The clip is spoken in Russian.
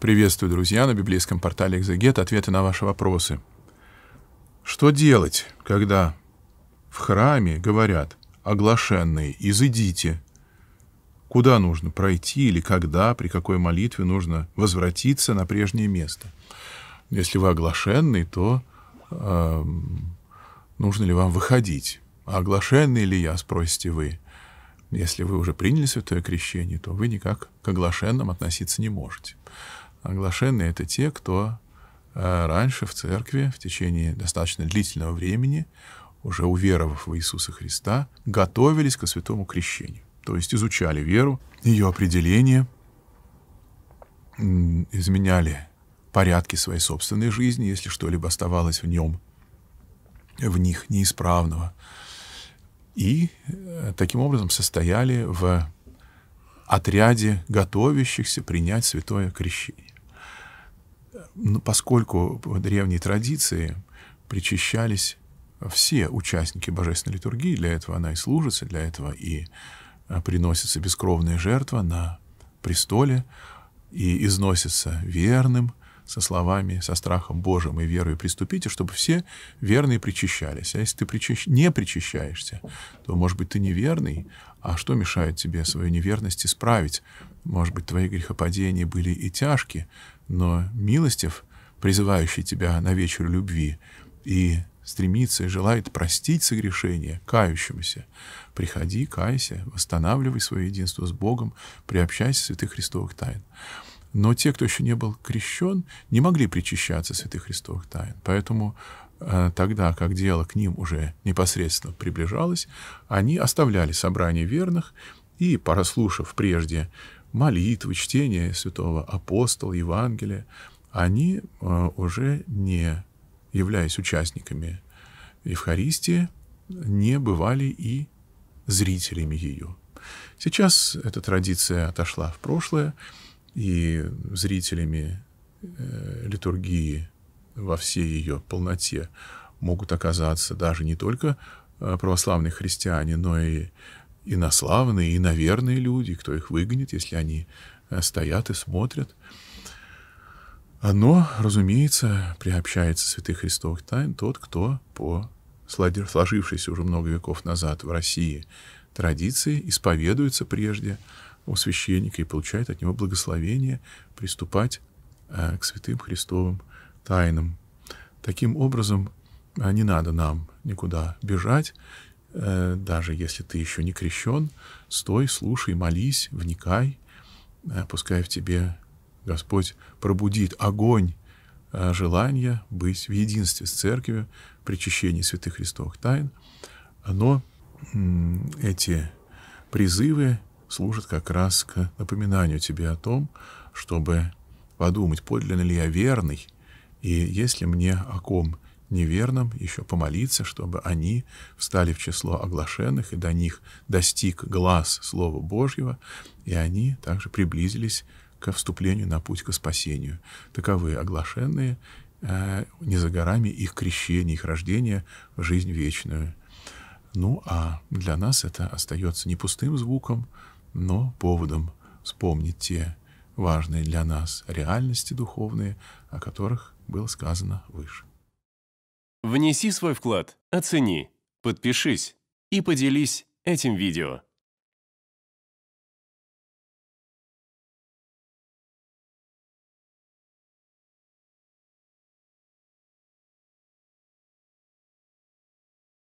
Приветствую, друзья, на библейском портале «Экзегет» ответы на ваши вопросы. Что делать, когда в храме говорят «оглашенные, изыдите», куда нужно пройти или когда, при какой молитве нужно возвратиться на прежнее место? Если вы оглашенный, то э, нужно ли вам выходить? А оглашенный ли я, спросите вы? Если вы уже приняли святое крещение, то вы никак к оглашенным относиться не можете. Оглашенные — это те, кто э, раньше в церкви в течение достаточно длительного времени, уже уверовав в Иисуса Христа, готовились к святому крещению. То есть изучали веру, ее определение, изменяли порядки своей собственной жизни, если что-либо оставалось в нем, в них неисправного. И э, таким образом состояли в отряде готовящихся принять святое крещение. Но ну, поскольку по древней традиции причащались все участники божественной литургии, для этого она и служится, для этого и а, приносится бескровная жертва на престоле, и износится верным, со словами, со страхом Божьим и верою приступите, чтобы все верные причащались. А если ты причащ... не причащаешься, то, может быть, ты неверный, а что мешает тебе свою неверность исправить? Может быть, твои грехопадения были и тяжкие, но милостив, призывающий тебя на вечер любви, и стремится и желает простить согрешение кающемуся. Приходи, кайся, восстанавливай свое единство с Богом, приобщайся святых Христовых тайн но те, кто еще не был крещен, не могли причащаться святых Христовых тайн. Поэтому э, тогда, как дело к ним уже непосредственно приближалось, они оставляли собрание верных и, прослушав прежде молитвы, чтение святого апостола, Евангелия, они э, уже не являясь участниками Евхаристии, не бывали и зрителями ее. Сейчас эта традиция отошла в прошлое, и зрителями э, литургии во всей ее полноте могут оказаться даже не только э, православные христиане, но и инославные, и наверные люди, кто их выгонит, если они э, стоят и смотрят. Оно, разумеется, приобщается святых христовых тайн тот, кто по сложившейся уже много веков назад в России традиции исповедуется прежде – у священника и получает от него благословение приступать э, к святым Христовым тайнам. Таким образом, э, не надо нам никуда бежать, э, даже если ты еще не крещен, стой, слушай, молись, вникай, пускай в тебе Господь пробудит огонь желания быть в единстве с Церковью, при чищении святых Христовых тайн, но эти призывы служит как раз к напоминанию тебе о том, чтобы подумать, подлинно ли я верный, и если мне о ком неверном, еще помолиться, чтобы они встали в число оглашенных, и до них достиг глаз Слова Божьего, и они также приблизились к вступлению на путь к спасению. Таковы оглашенные, э, не за горами их крещение, их рождение в жизнь вечную. Ну, а для нас это остается не пустым звуком, но поводом вспомнить те важные для нас реальности духовные, о которых было сказано выше. Внеси свой вклад, оцени, подпишись и поделись этим видео.